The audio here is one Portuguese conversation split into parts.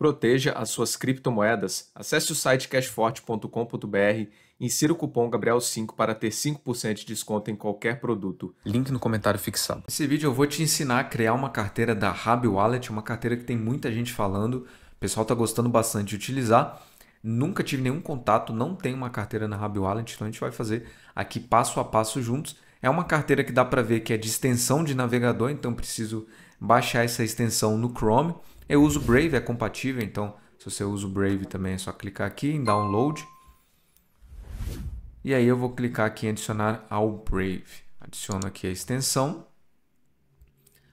Proteja as suas criptomoedas. Acesse o site cashforte.com.br e insira o cupom Gabriel5 para ter 5% de desconto em qualquer produto. Link no comentário fixado. Nesse vídeo eu vou te ensinar a criar uma carteira da Rabi Wallet, uma carteira que tem muita gente falando, o pessoal está gostando bastante de utilizar. Nunca tive nenhum contato, não tem uma carteira na Rabi Wallet, então a gente vai fazer aqui passo a passo juntos. É uma carteira que dá para ver que é de extensão de navegador, então preciso baixar essa extensão no Chrome. Eu uso Brave, é compatível, então se você usa o Brave também é só clicar aqui em Download. E aí eu vou clicar aqui em adicionar ao Brave. Adiciono aqui a extensão.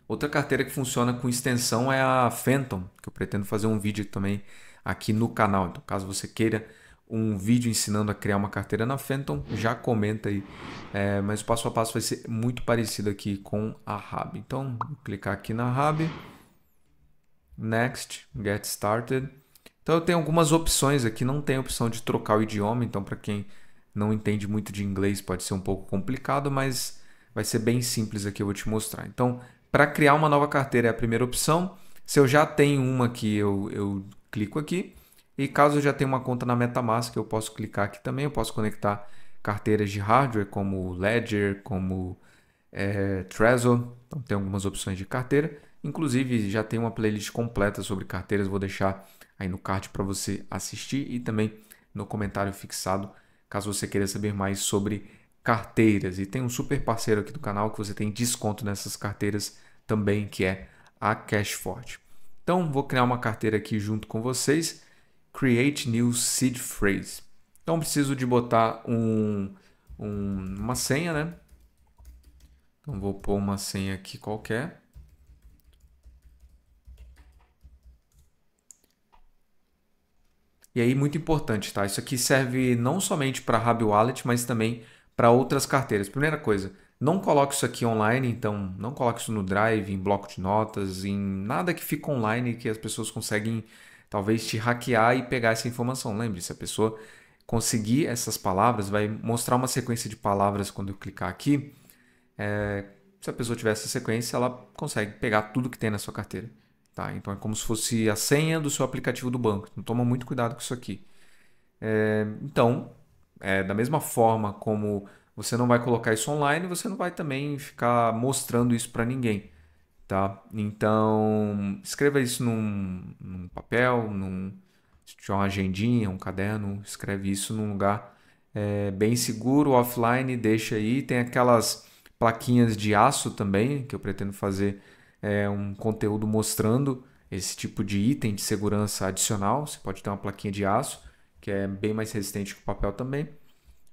Outra carteira que funciona com extensão é a Phantom, que eu pretendo fazer um vídeo também aqui no canal. Então, caso você queira um vídeo ensinando a criar uma carteira na Phantom, já comenta aí. É, mas o passo a passo vai ser muito parecido aqui com a Rab. Então, clicar aqui na Rab. Next, Get Started. Então eu tenho algumas opções aqui, não tem opção de trocar o idioma, então para quem não entende muito de inglês pode ser um pouco complicado, mas vai ser bem simples aqui, eu vou te mostrar. Então, para criar uma nova carteira é a primeira opção. Se eu já tenho uma aqui, eu, eu clico aqui. E caso eu já tenha uma conta na MetaMask, eu posso clicar aqui também, eu posso conectar carteiras de hardware como Ledger, como é, Trezor, então tem algumas opções de carteira. Inclusive, já tem uma playlist completa sobre carteiras, vou deixar aí no card para você assistir e também no comentário fixado, caso você queira saber mais sobre carteiras. E tem um super parceiro aqui do canal que você tem desconto nessas carteiras também, que é a Cashfort. Então, vou criar uma carteira aqui junto com vocês, Create New Seed Phrase. Então, preciso de botar um, um, uma senha, né? Então, vou pôr uma senha aqui qualquer. E aí, muito importante, tá? Isso aqui serve não somente para Rabi Wallet, mas também para outras carteiras. Primeira coisa, não coloque isso aqui online, então não coloque isso no Drive, em bloco de notas, em nada que fica online que as pessoas conseguem talvez te hackear e pegar essa informação. Lembre se a pessoa conseguir essas palavras, vai mostrar uma sequência de palavras quando eu clicar aqui. É, se a pessoa tiver essa sequência, ela consegue pegar tudo que tem na sua carteira. Tá? Então é como se fosse a senha do seu aplicativo do banco. Então toma muito cuidado com isso aqui. É, então, é, da mesma forma como você não vai colocar isso online, você não vai também ficar mostrando isso para ninguém. Tá? Então, escreva isso num, num papel, num, se tiver uma agendinha, um caderno, escreve isso num lugar é, bem seguro, offline, deixa aí. Tem aquelas plaquinhas de aço também, que eu pretendo fazer é, um conteúdo mostrando esse tipo de item de segurança adicional. Você pode ter uma plaquinha de aço, que é bem mais resistente que o papel também.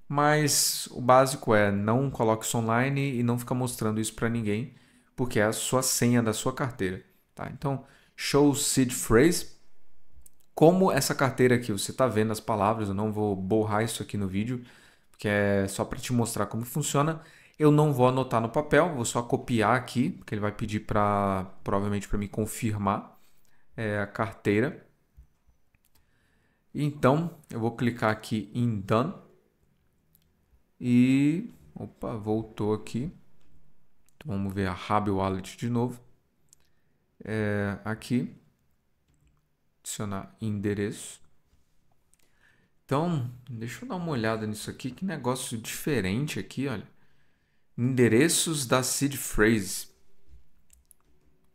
Mas o básico é não coloque isso online e não fica mostrando isso para ninguém, porque é a sua senha da sua carteira. Tá? Então, show seed phrase. Como essa carteira aqui, você está vendo as palavras, eu não vou borrar isso aqui no vídeo, porque é só para te mostrar como funciona. Eu não vou anotar no papel, vou só copiar aqui, porque ele vai pedir para, provavelmente, para me confirmar é, a carteira. Então, eu vou clicar aqui em Done. E, opa, voltou aqui. Então, vamos ver a Hub Wallet de novo. É, aqui, adicionar endereço. Então, deixa eu dar uma olhada nisso aqui. Que negócio diferente aqui, olha. Endereços da seed phrase.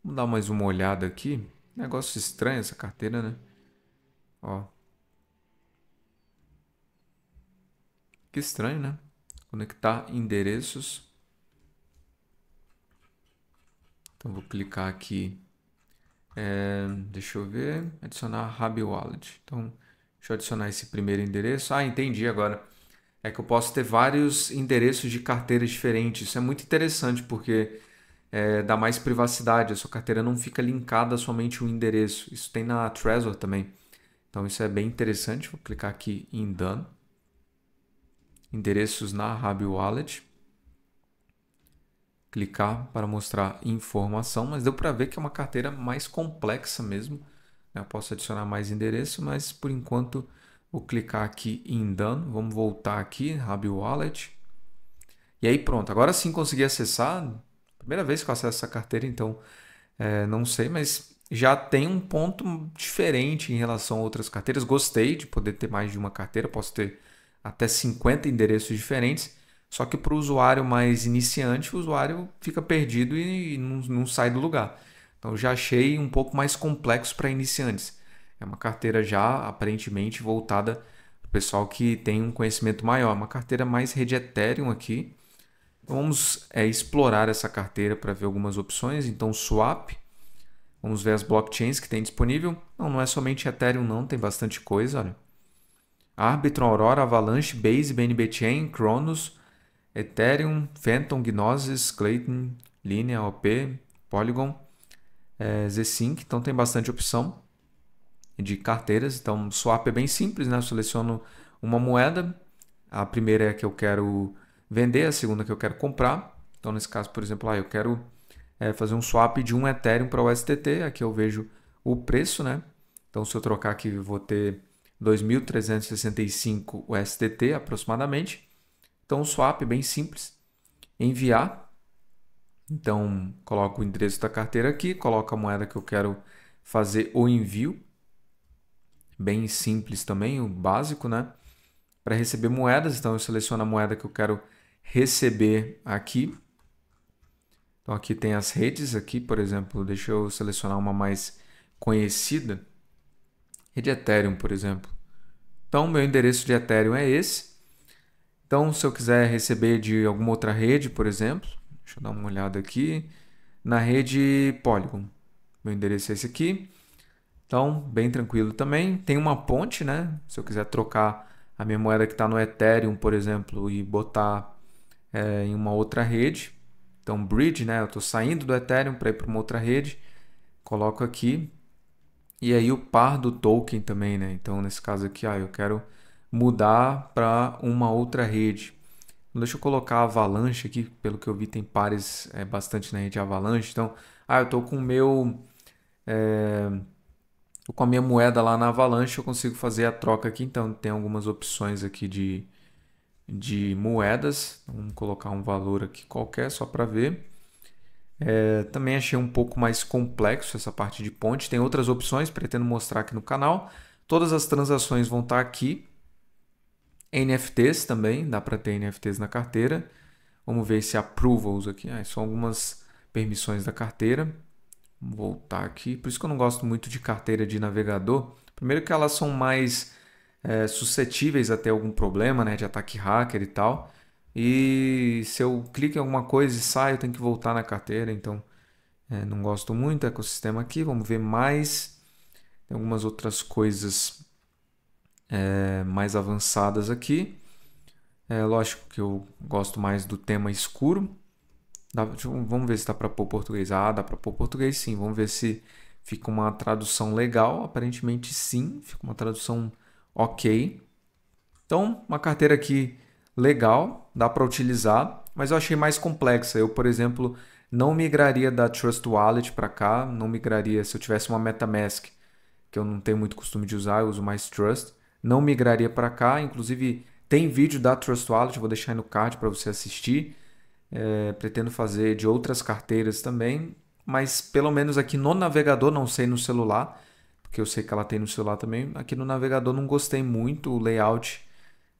Vamos dar mais uma olhada aqui. Negócio estranho essa carteira, né? Ó. Que estranho, né? Conectar endereços. Então vou clicar aqui. É, deixa eu ver. Adicionar Hub Wallet. Então, deixa eu adicionar esse primeiro endereço. Ah, entendi agora é que eu posso ter vários endereços de carteiras diferentes. Isso é muito interessante porque é, dá mais privacidade. A sua carteira não fica linkada somente um endereço. Isso tem na Trezor também. Então isso é bem interessante. Vou clicar aqui em Done. Endereços na Rabi Wallet. Clicar para mostrar informação, mas deu para ver que é uma carteira mais complexa mesmo. Né? Eu posso adicionar mais endereço, mas por enquanto Vou clicar aqui em Done. Vamos voltar aqui, Rabi Wallet. E aí pronto, agora sim consegui acessar. Primeira vez que eu acesso essa carteira, então é, não sei, mas já tem um ponto diferente em relação a outras carteiras. Gostei de poder ter mais de uma carteira, posso ter até 50 endereços diferentes. Só que para o usuário mais iniciante, o usuário fica perdido e não, não sai do lugar. Então já achei um pouco mais complexo para iniciantes. É uma carteira já aparentemente voltada para o pessoal que tem um conhecimento maior, uma carteira mais rede Ethereum aqui. Então, vamos é, explorar essa carteira para ver algumas opções. Então, swap, vamos ver as blockchains que tem disponível. Não, não é somente Ethereum, não, tem bastante coisa. Olha. Arbitron, Aurora, Avalanche, Base, BNB Chain, Cronos, Ethereum, Phantom, Gnosis, Clayton, Linea, OP, Polygon, é, Z-Sync. Então tem bastante opção de carteiras. Então, swap é bem simples, né? Eu seleciono uma moeda, a primeira é a que eu quero vender, a segunda é que eu quero comprar. Então, nesse caso, por exemplo, lá ah, eu quero é, fazer um swap de um Ethereum para o STT. Aqui eu vejo o preço, né? Então, se eu trocar aqui, eu vou ter 2.365 USDT aproximadamente. Então, o swap é bem simples. Enviar. Então, coloco o endereço da carteira aqui, coloco a moeda que eu quero fazer o envio bem simples também, o básico, né? Para receber moedas, então eu seleciono a moeda que eu quero receber aqui. Então aqui tem as redes aqui, por exemplo, deixa eu selecionar uma mais conhecida, rede Ethereum, por exemplo. Então meu endereço de Ethereum é esse. Então se eu quiser receber de alguma outra rede, por exemplo, deixa eu dar uma olhada aqui na rede Polygon. Meu endereço é esse aqui. Então, bem tranquilo também. Tem uma ponte, né? Se eu quiser trocar a minha moeda que está no Ethereum, por exemplo, e botar é, em uma outra rede. Então, bridge, né? Eu estou saindo do Ethereum para ir para uma outra rede. Coloco aqui. E aí o par do token também, né? Então, nesse caso aqui, ah, eu quero mudar para uma outra rede. Então, deixa eu colocar Avalanche aqui, pelo que eu vi tem pares é, bastante na rede Avalanche. Então, ah, eu estou com o meu... É com a minha moeda lá na Avalanche eu consigo fazer a troca aqui. Então tem algumas opções aqui de, de moedas. Vamos colocar um valor aqui qualquer só para ver. É, também achei um pouco mais complexo essa parte de ponte. Tem outras opções, pretendo mostrar aqui no canal. Todas as transações vão estar tá aqui. NFTs também, dá para ter NFTs na carteira. Vamos ver esse approvals aqui. Ah, são algumas permissões da carteira voltar aqui. Por isso que eu não gosto muito de carteira de navegador. Primeiro que elas são mais é, suscetíveis a ter algum problema, né, de ataque hacker e tal. E se eu clico em alguma coisa e saio, eu tenho que voltar na carteira, então é, não gosto muito do ecossistema aqui. Vamos ver mais Tem algumas outras coisas é, mais avançadas aqui. É lógico que eu gosto mais do tema escuro. Dá, vamos ver se dá para pôr português. Ah, dá para pôr português sim. Vamos ver se fica uma tradução legal. Aparentemente sim, fica uma tradução ok. Então, uma carteira aqui legal, dá para utilizar, mas eu achei mais complexa. Eu, por exemplo, não migraria da Trust Wallet para cá, não migraria se eu tivesse uma MetaMask, que eu não tenho muito costume de usar, eu uso mais Trust, não migraria para cá. Inclusive, tem vídeo da Trust Wallet, vou deixar aí no card para você assistir. É, pretendo fazer de outras carteiras também, mas pelo menos aqui no navegador, não sei no celular, porque eu sei que ela tem no celular também. Aqui no navegador não gostei muito, o layout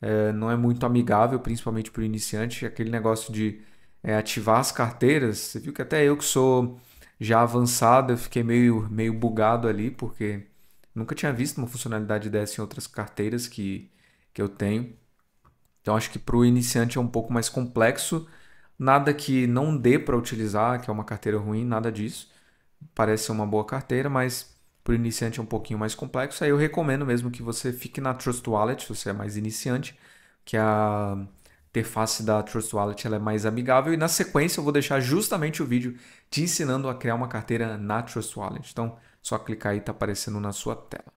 é, não é muito amigável, principalmente para o iniciante. Aquele negócio de é, ativar as carteiras, você viu que até eu que sou já avançado, eu fiquei meio, meio bugado ali, porque nunca tinha visto uma funcionalidade dessa em outras carteiras que, que eu tenho. Então acho que para o iniciante é um pouco mais complexo Nada que não dê para utilizar, que é uma carteira ruim, nada disso. Parece ser uma boa carteira, mas para o iniciante é um pouquinho mais complexo. Aí eu recomendo mesmo que você fique na Trust Wallet, se você é mais iniciante, que a interface da Trust Wallet ela é mais amigável. E na sequência eu vou deixar justamente o vídeo te ensinando a criar uma carteira na Trust Wallet. Então, só clicar aí, está aparecendo na sua tela.